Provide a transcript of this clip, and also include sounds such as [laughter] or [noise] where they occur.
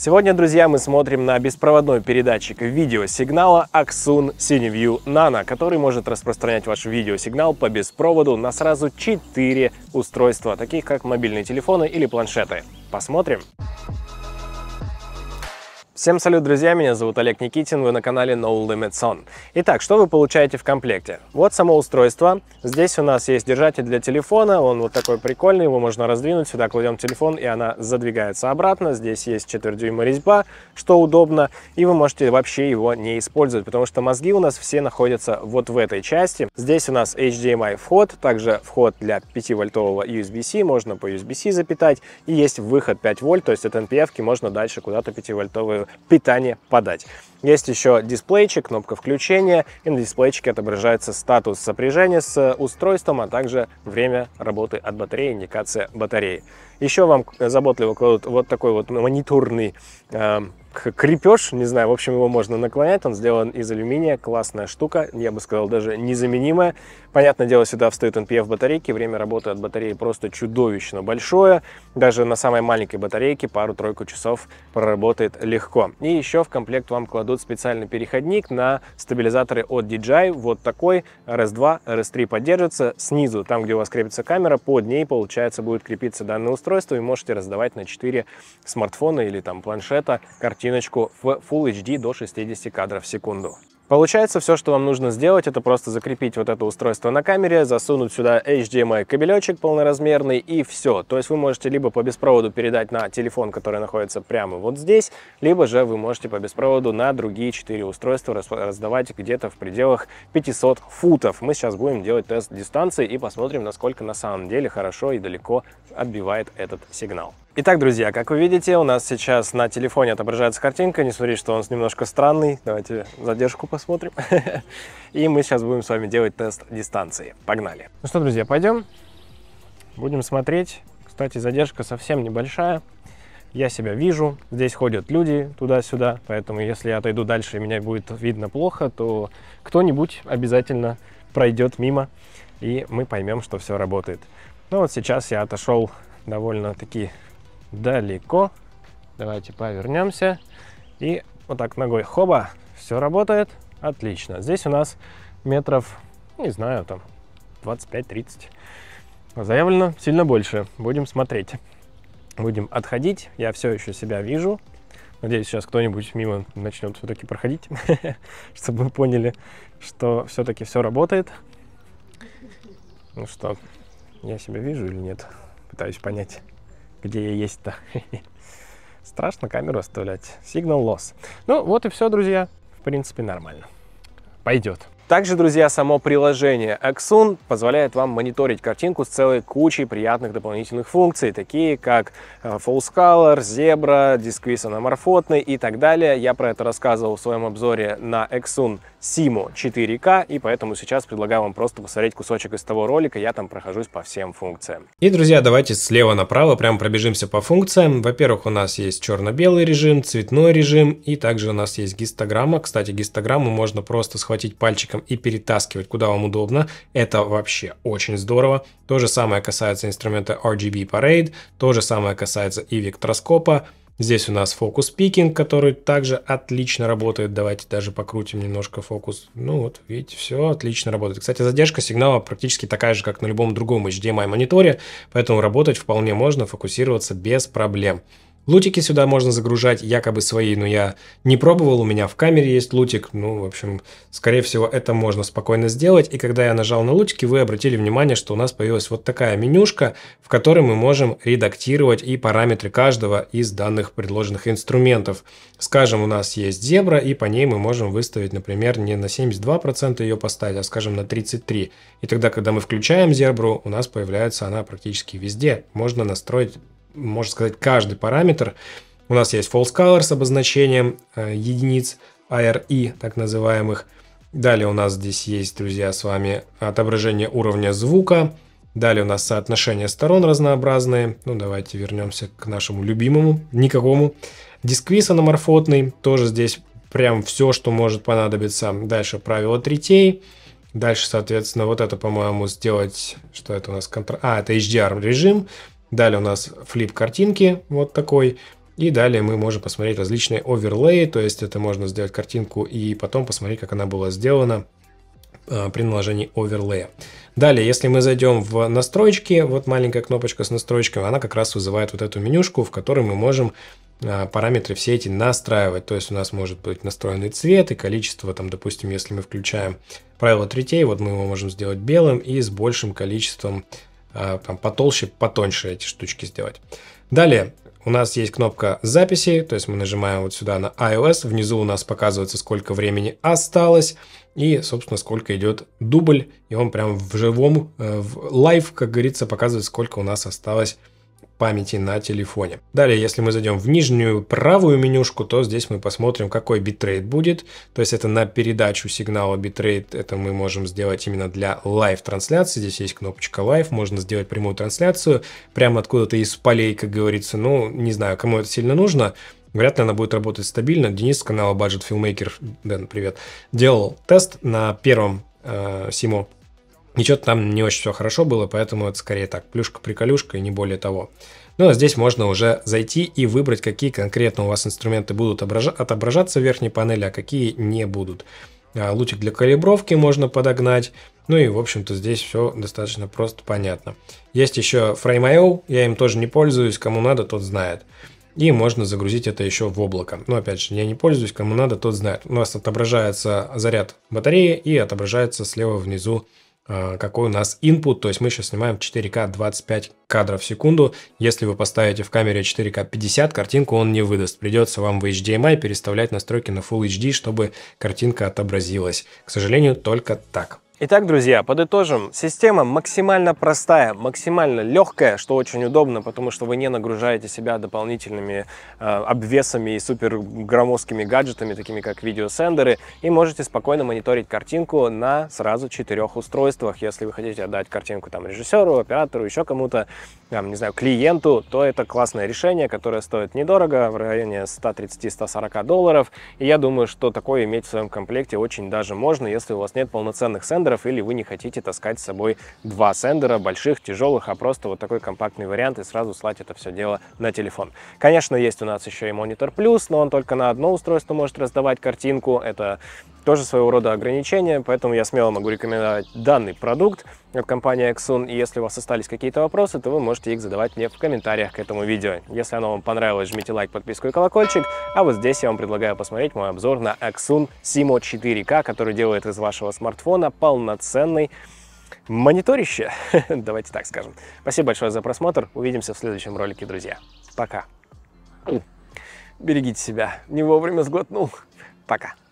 Сегодня, друзья, мы смотрим на беспроводной передатчик видеосигнала Axun CineView Nano, который может распространять ваш видеосигнал по беспроводу на сразу 4 устройства, таких как мобильные телефоны или планшеты. Посмотрим. Посмотрим. Всем салют, друзья, меня зовут Олег Никитин, вы на канале No Limits On. Итак, что вы получаете в комплекте? Вот само устройство, здесь у нас есть держатель для телефона, он вот такой прикольный, его можно раздвинуть, сюда кладем телефон и она задвигается обратно, здесь есть четвертьдюйма резьба, что удобно, и вы можете вообще его не использовать, потому что мозги у нас все находятся вот в этой части. Здесь у нас HDMI вход, также вход для 5-вольтового USB-C, можно по USB-C запитать, и есть выход 5 вольт, то есть от NPF ки можно дальше куда-то 5-вольтовую питание подать. Есть еще дисплейчик, кнопка включения, и на дисплейчике отображается статус сопряжения с устройством, а также время работы от батареи, индикация батареи. Еще вам заботливо кладут вот такой вот мониторный э, крепеж, не знаю, в общем, его можно наклонять, он сделан из алюминия, классная штука, я бы сказал, даже незаменимая. Понятное дело, сюда встают NPF батарейки, время работы от батареи просто чудовищно большое, даже на самой маленькой батарейке пару-тройку часов проработает легко. И еще в комплект вам кладут специальный переходник на стабилизаторы от DJI, вот такой, RS2, RS3 поддерживается снизу, там, где у вас крепится камера, под ней, получается, будет крепиться данное устройство, и можете раздавать на 4 смартфона или там планшета картину картиночку в Full HD до 60 кадров в секунду. Получается, все, что вам нужно сделать, это просто закрепить вот это устройство на камере, засунуть сюда HDMI кабелечек полноразмерный и все. То есть вы можете либо по беспроводу передать на телефон, который находится прямо вот здесь, либо же вы можете по беспроводу на другие четыре устройства раздавать где-то в пределах 500 футов. Мы сейчас будем делать тест дистанции и посмотрим, насколько на самом деле хорошо и далеко отбивает этот сигнал. Итак, друзья, как вы видите, у нас сейчас на телефоне отображается картинка. Не смотри, что он немножко странный. Давайте задержку посмотрим. [laughs] И мы сейчас будем с вами делать тест дистанции. Погнали. Ну что, друзья, пойдем. Будем смотреть. Кстати, задержка совсем небольшая. Я себя вижу. Здесь ходят люди туда-сюда. Поэтому если я отойду дальше и меня будет видно плохо, то кто-нибудь обязательно пройдет мимо. И мы поймем, что все работает. Ну вот сейчас я отошел довольно-таки далеко. Давайте повернемся. И вот так ногой хоба, все работает отлично. Здесь у нас метров, не знаю, там 25-30. Заявлено сильно больше. Будем смотреть. Будем отходить. Я все еще себя вижу. Надеюсь, сейчас кто-нибудь мимо начнет все-таки проходить, [laughs] чтобы вы поняли, что все-таки все работает. Ну что, я себя вижу или нет? Пытаюсь понять где я есть-то. Страшно камеру оставлять. Сигнал лосс. Ну, вот и все, друзья. В принципе, нормально. Пойдет. Также, друзья, само приложение Axon позволяет вам мониторить картинку с целой кучей приятных дополнительных функций, такие как э, False Color, Zebra, Disquiz аноморфотный и так далее. Я про это рассказывал в своем обзоре на Axon Simo 4K, и поэтому сейчас предлагаю вам просто посмотреть кусочек из того ролика, я там прохожусь по всем функциям. И, друзья, давайте слева направо прям пробежимся по функциям. Во-первых, у нас есть черно-белый режим, цветной режим, и также у нас есть гистограмма. Кстати, гистограмму можно просто схватить пальчиком датчиком и перетаскивать куда вам удобно. Это вообще очень здорово. То же самое касается инструмента RGB Parade, то же самое касается и вектроскопа. Здесь у нас фокус пикинг, который также отлично работает. Давайте даже покрутим немножко фокус. Ну вот, видите, все отлично работает. Кстати, задержка сигнала практически такая же, как на любом другом HDMI мониторе, поэтому работать вполне можно, фокусироваться без проблем. Лутики сюда можно загружать, якобы свои, но я не пробовал, у меня в камере есть лутик, ну, в общем, скорее всего, это можно спокойно сделать. И когда я нажал на лутики, вы обратили внимание, что у нас появилась вот такая менюшка, в которой мы можем редактировать и параметры каждого из данных предложенных инструментов. Скажем, у нас есть зебра, и по ней мы можем выставить, например, не на 72% ее поставить, а, скажем, на 33%. И тогда, когда мы включаем зебру, у нас появляется она практически везде. Можно настроить можно сказать, каждый параметр. У нас есть false color с обозначением э, единиц ARI, так называемых. Далее у нас здесь есть, друзья, с вами отображение уровня звука. Далее у нас соотношение сторон разнообразные. Ну, давайте вернемся к нашему любимому, никакому. Дисквиз аноморфотный, тоже здесь прям все, что может понадобиться. Дальше правило третей. Дальше, соответственно, вот это, по-моему, сделать... Что это у нас? Контр... А, это HDR режим. Далее у нас флип картинки, вот такой. И далее мы можем посмотреть различные оверлеи, то есть это можно сделать картинку и потом посмотреть, как она была сделана а, при наложении оверлея. Далее, если мы зайдем в настройки, вот маленькая кнопочка с настройками, она как раз вызывает вот эту менюшку, в которой мы можем а, параметры все эти настраивать. То есть у нас может быть настроенный цвет и количество, там, допустим, если мы включаем правило третей, вот мы его можем сделать белым и с большим количеством а, там потолще, потоньше эти штучки сделать. Далее, у нас есть кнопка записи, то есть мы нажимаем вот сюда на iOS, внизу у нас показывается, сколько времени осталось, и, собственно, сколько идет дубль, и он прям в живом, э, в лайв, как говорится, показывает, сколько у нас осталось памяти на телефоне. Далее, если мы зайдем в нижнюю правую менюшку, то здесь мы посмотрим, какой битрейт будет. То есть это на передачу сигнала битрейт, это мы можем сделать именно для лайв-трансляции. Здесь есть кнопочка live, можно сделать прямую трансляцию прямо откуда-то из полей, как говорится. Ну, не знаю, кому это сильно нужно, Вряд ли она будет работать стабильно. Денис с канала Budget Filmmaker, Дэн, привет, делал тест на первом э, Симо Ничего там не очень все хорошо было, поэтому это скорее так, плюшка-приколюшка и не более того. Ну а здесь можно уже зайти и выбрать, какие конкретно у вас инструменты будут отображаться в верхней панели, а какие не будут. А, лутик для калибровки можно подогнать. Ну и, в общем-то, здесь все достаточно просто понятно. Есть еще Frame.io, я им тоже не пользуюсь, кому надо, тот знает. И можно загрузить это еще в облако. Но опять же, я не пользуюсь, кому надо, тот знает. У нас отображается заряд батареи и отображается слева внизу Э, какой у нас input, то есть мы сейчас снимаем 4К 25 кадров в секунду. Если вы поставите в камере 4К 50, картинку он не выдаст. Придется вам в HDMI эм переставлять настройки на Full HD, чтобы картинка отобразилась. К сожалению, только так. Итак, друзья, подытожим. Система максимально простая, максимально легкая, что очень удобно, потому что вы не нагружаете себя дополнительными э, обвесами и супер громоздкими гаджетами, такими как видеосендеры, и можете спокойно мониторить картинку на сразу четырех устройствах. Если вы хотите отдать картинку там режиссеру, оператору, еще кому-то, там, не знаю, клиенту, то это классное решение, которое стоит недорого, в районе 130-140 долларов. И я думаю, что такое иметь в своем комплекте очень даже можно, если у вас нет полноценных сендеров, сендеров, или вы не хотите таскать с собой два сендера, больших, тяжелых, а просто вот такой компактный вариант и сразу слать это все дело на телефон. Конечно, есть у нас еще и монитор плюс, но он только на одно устройство может раздавать картинку, это тоже своего рода ограничения, поэтому я смело могу рекомендовать данный продукт от компании Exxon. И если у вас остались какие-то вопросы, то вы можете их задавать мне в комментариях к этому видео. Если оно вам понравилось, жмите лайк, подписку и колокольчик. А вот здесь я вам предлагаю посмотреть мой обзор на Exxon Simo 4K, который делает из вашего смартфона полноценный мониторище. [laughs] Давайте так скажем. Спасибо большое за просмотр. Увидимся в следующем ролике, друзья. Пока. Берегите себя. Не вовремя сглотнул. Пока.